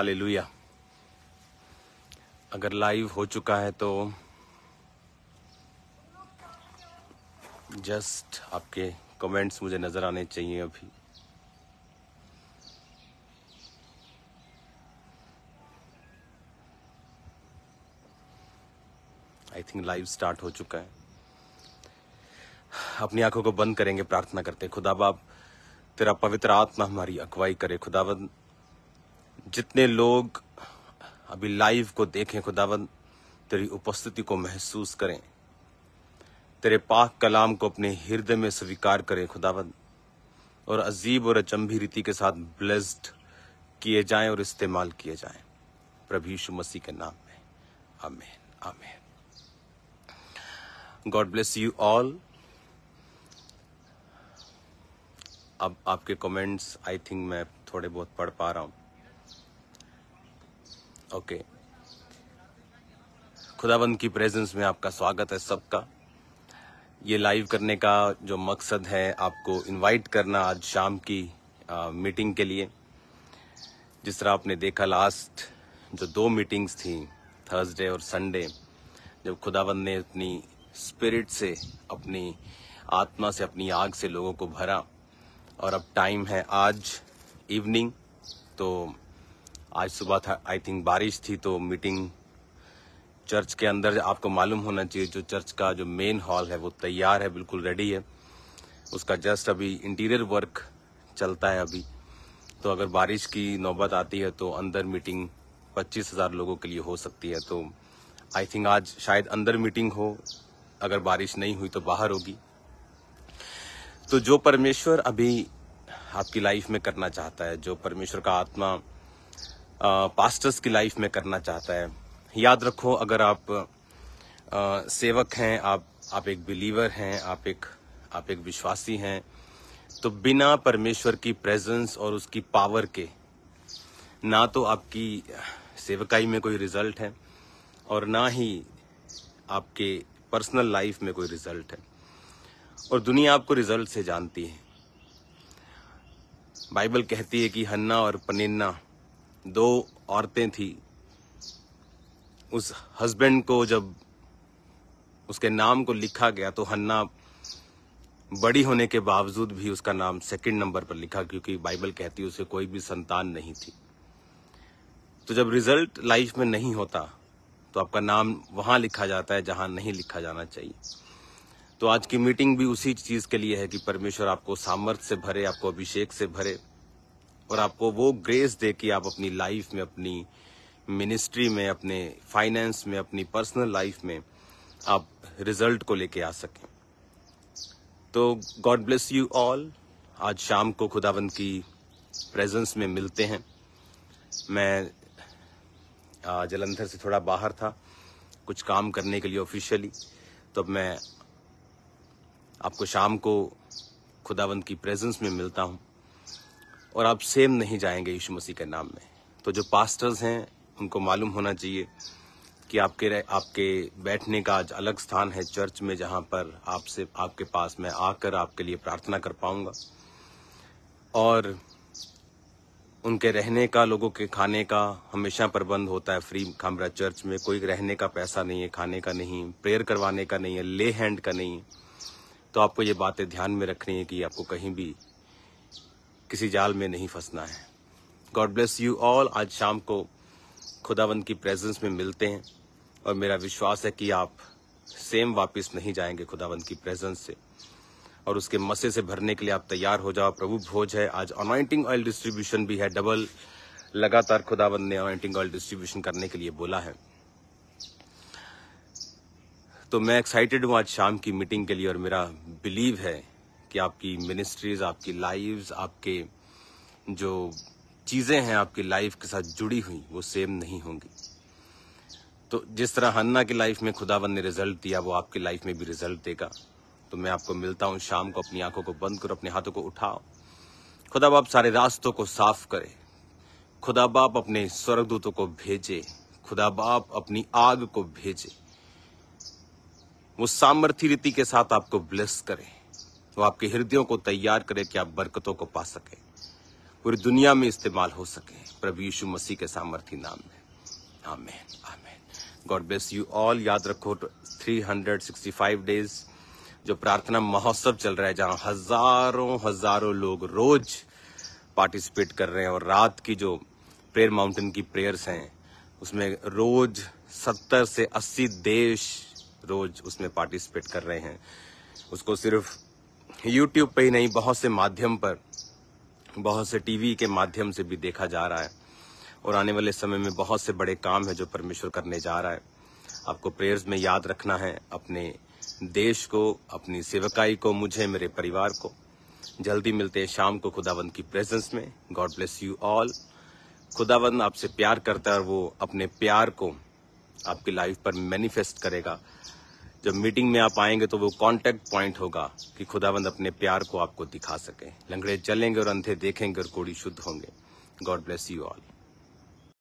hallelujah अगर live हो चुका है तो जस्ट आपके कमेंट्स मुझे नज़र आने चाहिए अभी आई थिंक लाइव स्टार्ट हो चुका है अपनी आंखों को बंद करेंगे प्रार्थना करते बाप तेरा पवित्र आत्मा हमारी अगुवाई करे खुदाबंद जितने लोग अभी लाइव को देखें खुदावंद तेरी उपस्थिति को महसूस करें तेरे पाक कलाम को अपने हृदय में स्वीकार करें खुदावंद और अजीब और अचंभी रीति के साथ ब्लेस्ड किए जाएं और इस्तेमाल किए जाएं प्रभु यीशु मसीह के नाम में amen amen God bless you all अब आपके कमेंट्स आई थिंक मैं थोड़े बहुत पढ़ पा रहा हूं ओके खुदाबंद की प्रेजेंस में आपका स्वागत है सबका ये लाइव करने का जो मकसद है आपको इनवाइट करना आज शाम की आ, मीटिंग के लिए जिस तरह आपने देखा लास्ट जो दो मीटिंग्स थी थर्सडे और संडे जब खुदाबंद ने अपनी स्पिरिट से अपनी आत्मा से अपनी आग से लोगों को भरा और अब टाइम है आज इवनिंग तो आज सुबह था आई थिंक बारिश थी तो मीटिंग चर्च के अंदर आपको मालूम होना चाहिए जो चर्च का जो मेन हॉल है वो तैयार है बिल्कुल रेडी है उसका जस्ट अभी इंटीरियर वर्क चलता है अभी तो अगर बारिश की नौबत आती है तो अंदर मीटिंग पच्चीस हज़ार लोगों के लिए हो सकती है तो आई थिंक आज शायद अंदर मीटिंग हो अगर बारिश नहीं हुई तो बाहर होगी तो जो परमेश्वर अभी आपकी लाइफ में करना चाहता है जो परमेश्वर का आत्मा पास्टर्स की लाइफ में करना चाहता है याद रखो अगर आप आ, सेवक हैं आप आप एक बिलीवर हैं आप एक आप एक विश्वासी हैं तो बिना परमेश्वर की प्रेजेंस और उसकी पावर के ना तो आपकी सेवकाई में कोई रिजल्ट है और ना ही आपके पर्सनल लाइफ में कोई रिजल्ट है और दुनिया आपको रिजल्ट से जानती है बाइबल कहती है कि हन्ना और पनिन्ना दो औरतें थी उस हस्बैंड को जब उसके नाम को लिखा गया तो हन्ना बड़ी होने के बावजूद भी उसका नाम सेकंड नंबर पर लिखा क्योंकि बाइबल कहती उसे कोई भी संतान नहीं थी तो जब रिजल्ट लाइफ में नहीं होता तो आपका नाम वहां लिखा जाता है जहां नहीं लिखा जाना चाहिए तो आज की मीटिंग भी उसी चीज के लिए है कि परमेश्वर आपको सामर्थ्य से भरे आपको अभिषेक से भरे और आपको वो ग्रेस दे कि आप अपनी लाइफ में अपनी मिनिस्ट्री में अपने फाइनेंस में अपनी पर्सनल लाइफ में आप रिजल्ट को लेके आ सकें तो गॉड ब्लेस यू ऑल आज शाम को खुदावंत की प्रेजेंस में मिलते हैं मैं जलंधर से थोड़ा बाहर था कुछ काम करने के लिए ऑफिशियली तो मैं आपको शाम को खुदावंत की प्रेजेंस में मिलता हूँ और आप सेम नहीं जाएंगे यीशु मसीह के नाम में तो जो पास्टर्स हैं उनको मालूम होना चाहिए कि आपके रह, आपके बैठने का आज अलग स्थान है चर्च में जहाँ पर आपसे आपके पास मैं आकर आपके लिए प्रार्थना कर पाऊंगा और उनके रहने का लोगों के खाने का हमेशा प्रबंध होता है फ्री खामरा चर्च में कोई रहने का पैसा नहीं है खाने का नहीं प्रेयर करवाने का नहीं है ले हैंड का नहीं तो आपको ये बातें ध्यान में रखनी है कि आपको कहीं भी किसी जाल में नहीं फंसना है गॉड ब्लेस यू ऑल आज शाम को खुदाबंद की प्रेजेंस में मिलते हैं और मेरा विश्वास है कि आप सेम वापस नहीं जाएंगे खुदावन की प्रेजेंस से और उसके मसे से भरने के लिए आप तैयार हो जाओ प्रभु भोज है आज अनॉइंटिंग ऑयल डिस्ट्रीब्यूशन भी है डबल लगातार खुदावंद ने अनॉइंटिंग ऑयल डिस्ट्रीब्यूशन करने के लिए बोला है तो मैं एक्साइटेड हूँ आज शाम की मीटिंग के लिए और मेरा बिलीव है कि आपकी मिनिस्ट्रीज आपकी लाइव्स आपके जो चीज़ें हैं आपकी लाइफ के साथ जुड़ी हुई वो सेम नहीं होंगी तो जिस तरह हन्ना की लाइफ में खुदावन ने रिजल्ट दिया वो आपकी लाइफ में भी रिजल्ट देगा तो मैं आपको मिलता हूं शाम को अपनी आंखों को बंद करो अपने हाथों को उठाओ खुदा बाप सारे रास्तों को साफ करे खुदा बाप अपने स्वर्गदूतों को भेजे खुदा बाप अपनी आग को भेजे वो सामर्थ्य रीति के साथ आपको ब्लेस करें तो आपके हृदयों को तैयार करे कि आप बरकतों को पा सके पूरी दुनिया में इस्तेमाल हो सके प्रभु यीशु मसीह के सामर्थ्य नाम में amen amen God bless you all याद रखो 365 तो डेज जो प्रार्थना महोत्सव चल रहा है जहां हजारों हजारों लोग रोज पार्टिसिपेट कर रहे हैं और रात की जो प्रेयर माउंटेन की प्रेयर्स हैं उसमें रोज सत्तर से अस्सी देश रोज उसमें पार्टिसिपेट कर रहे हैं उसको सिर्फ यूट्यूब पे ही नहीं बहुत से माध्यम पर बहुत से टीवी के माध्यम से भी देखा जा रहा है और आने वाले समय में बहुत से बड़े काम है जो परमेश्वर करने जा रहा है आपको प्रेयर्स में याद रखना है अपने देश को अपनी सेवकाई को मुझे मेरे परिवार को जल्दी मिलते हैं शाम को खुदावंद की प्रेजेंस में गॉड ब्लेस यू ऑल खुदावंद आपसे प्यार करता है और वो अपने प्यार को आपकी लाइफ पर मैनिफेस्ट करेगा जब मीटिंग में आप आएंगे तो वो कांटेक्ट पॉइंट होगा कि खुदाबंद अपने प्यार को आपको दिखा सके लंगड़े चलेंगे और अंधे देखेंगे और कोड़ी शुद्ध होंगे गॉड ब्लेस यू ऑल